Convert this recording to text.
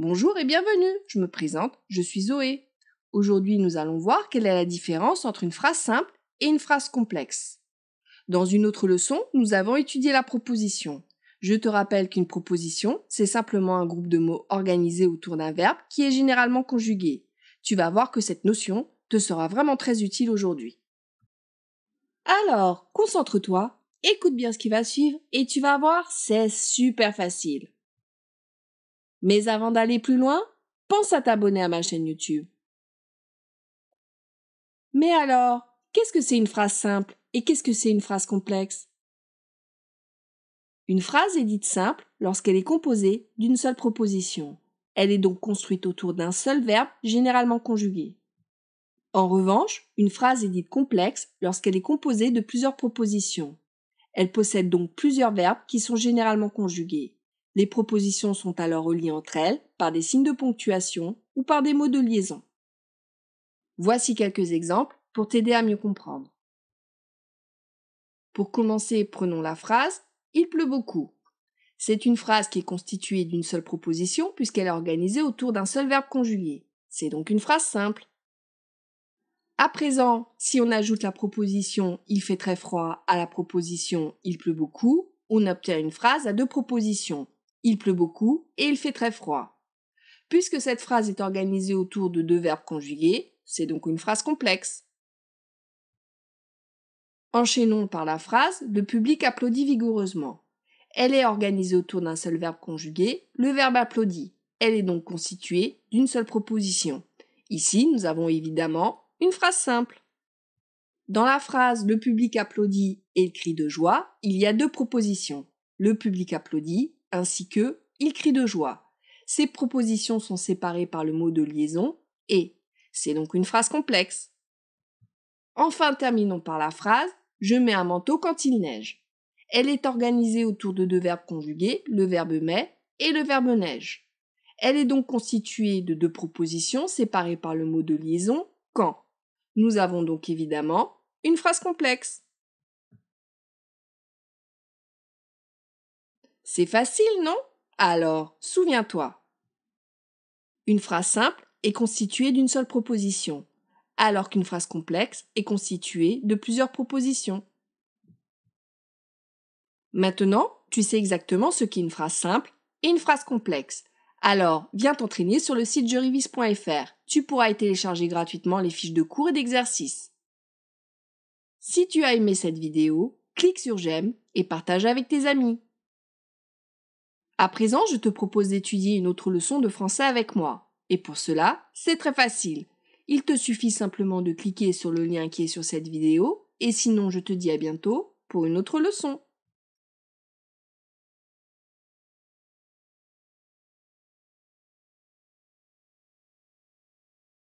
Bonjour et bienvenue, je me présente, je suis Zoé. Aujourd'hui nous allons voir quelle est la différence entre une phrase simple et une phrase complexe. Dans une autre leçon, nous avons étudié la proposition. Je te rappelle qu'une proposition, c'est simplement un groupe de mots organisé autour d'un verbe qui est généralement conjugué. Tu vas voir que cette notion te sera vraiment très utile aujourd'hui. Alors, concentre-toi, écoute bien ce qui va suivre et tu vas voir, c'est super facile. Mais avant d'aller plus loin, pense à t'abonner à ma chaîne YouTube. Mais alors, qu'est-ce que c'est une phrase simple et qu'est-ce que c'est une phrase complexe Une phrase est dite simple lorsqu'elle est composée d'une seule proposition. Elle est donc construite autour d'un seul verbe généralement conjugué. En revanche, une phrase est dite complexe lorsqu'elle est composée de plusieurs propositions. Elle possède donc plusieurs verbes qui sont généralement conjugués. Les propositions sont alors reliées entre elles par des signes de ponctuation ou par des mots de liaison. Voici quelques exemples pour t'aider à mieux comprendre. Pour commencer, prenons la phrase Il pleut beaucoup. C'est une phrase qui est constituée d'une seule proposition puisqu'elle est organisée autour d'un seul verbe conjugué. C'est donc une phrase simple. À présent, si on ajoute la proposition il fait très froid à la proposition il pleut beaucoup, on obtient une phrase à deux propositions, il pleut beaucoup et il fait très froid. Puisque cette phrase est organisée autour de deux verbes conjugués, c'est donc une phrase complexe. Enchaînons par la phrase Le public applaudit vigoureusement. Elle est organisée autour d'un seul verbe conjugué, le verbe applaudit. Elle est donc constituée d'une seule proposition. Ici, nous avons évidemment une phrase simple. Dans la phrase Le public applaudit et le cri de joie, il y a deux propositions. Le public applaudit ainsi que il crie de joie. Ces propositions sont séparées par le mot de liaison et. C'est donc une phrase complexe. Enfin, terminons par la phrase Je mets un manteau quand il neige. Elle est organisée autour de deux verbes conjugués, le verbe met et le verbe neige. Elle est donc constituée de deux propositions séparées par le mot de liaison quand. Nous avons donc évidemment une phrase complexe. C'est facile, non Alors, souviens-toi. Une phrase simple est constituée d'une seule proposition, alors qu'une phrase complexe est constituée de plusieurs propositions. Maintenant, tu sais exactement ce qu'est une phrase simple et une phrase complexe. Alors, viens t'entraîner sur le site jurivis.fr. Tu pourras y télécharger gratuitement les fiches de cours et d'exercices. Si tu as aimé cette vidéo, clique sur j'aime et partage avec tes amis. À présent, je te propose d'étudier une autre leçon de français avec moi. Et pour cela, c'est très facile. Il te suffit simplement de cliquer sur le lien qui est sur cette vidéo, et sinon je te dis à bientôt pour une autre leçon.